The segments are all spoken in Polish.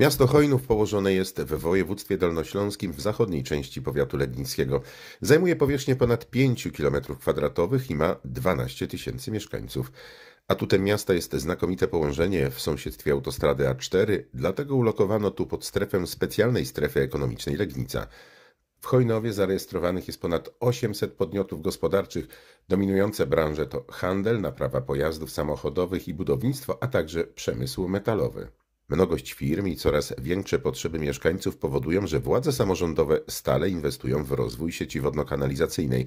Miasto Chojnów położone jest w województwie dolnośląskim w zachodniej części powiatu lednickiego. Zajmuje powierzchnię ponad 5 km2 i ma 12 tysięcy mieszkańców. A tutaj miasta jest znakomite położenie w sąsiedztwie autostrady A4, dlatego ulokowano tu pod strefę specjalnej strefy ekonomicznej Legnica. W Chojnowie zarejestrowanych jest ponad 800 podmiotów gospodarczych. Dominujące branże to handel, naprawa pojazdów samochodowych i budownictwo, a także przemysł metalowy. Mnogość firm i coraz większe potrzeby mieszkańców powodują, że władze samorządowe stale inwestują w rozwój sieci wodno-kanalizacyjnej.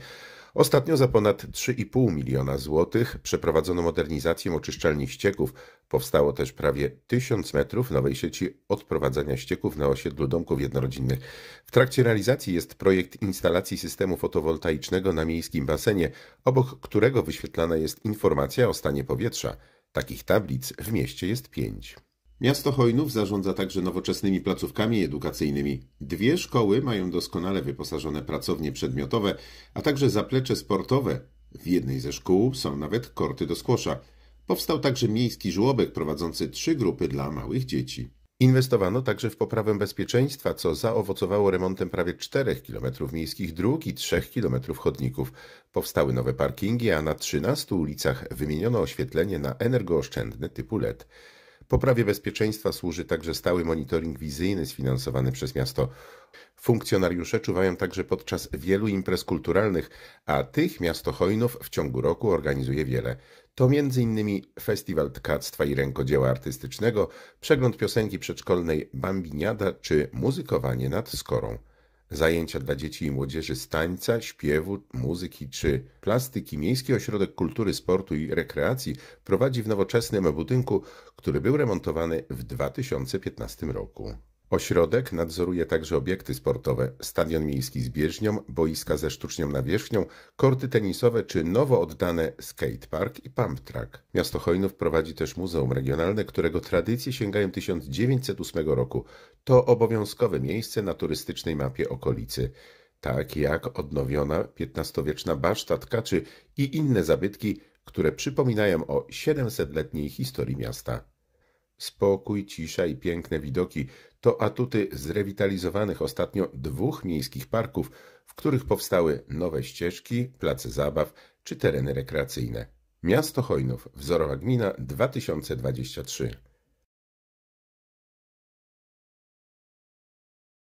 Ostatnio za ponad 3,5 miliona złotych przeprowadzono modernizację oczyszczalni ścieków. Powstało też prawie 1000 metrów nowej sieci odprowadzania ścieków na osiedlu domków jednorodzinnych. W trakcie realizacji jest projekt instalacji systemu fotowoltaicznego na miejskim basenie, obok którego wyświetlana jest informacja o stanie powietrza. Takich tablic w mieście jest pięć. Miasto Hojnów zarządza także nowoczesnymi placówkami edukacyjnymi. Dwie szkoły mają doskonale wyposażone pracownie przedmiotowe, a także zaplecze sportowe. W jednej ze szkół są nawet korty do skłosza. Powstał także miejski żłobek prowadzący trzy grupy dla małych dzieci. Inwestowano także w poprawę bezpieczeństwa, co zaowocowało remontem prawie 4 km miejskich dróg i 3 km chodników. Powstały nowe parkingi, a na 13 ulicach wymieniono oświetlenie na energooszczędne typu LED. Poprawie bezpieczeństwa służy także stały monitoring wizyjny sfinansowany przez miasto. Funkcjonariusze czuwają także podczas wielu imprez kulturalnych, a tych miasto Hojnów w ciągu roku organizuje wiele. To m.in. Festiwal Tkactwa i Rękodzieła Artystycznego, przegląd piosenki przedszkolnej Bambiniada czy muzykowanie nad skorą. Zajęcia dla dzieci i młodzieży z tańca, śpiewu, muzyki czy plastyki Miejski Ośrodek Kultury, Sportu i Rekreacji prowadzi w nowoczesnym budynku, który był remontowany w 2015 roku. Ośrodek nadzoruje także obiekty sportowe, stadion miejski z bieżnią, boiska ze sztucznią nawierzchnią, korty tenisowe czy nowo oddane skatepark i pump track. Miasto Chojnów prowadzi też muzeum regionalne, którego tradycje sięgają 1908 roku. To obowiązkowe miejsce na turystycznej mapie okolicy tak jak odnowiona XV-wieczna baszta tkaczy i inne zabytki, które przypominają o 700-letniej historii miasta. Spokój, cisza i piękne widoki to atuty zrewitalizowanych ostatnio dwóch miejskich parków, w których powstały nowe ścieżki, place zabaw czy tereny rekreacyjne. Miasto Hojnów, wzorowa gmina 2023.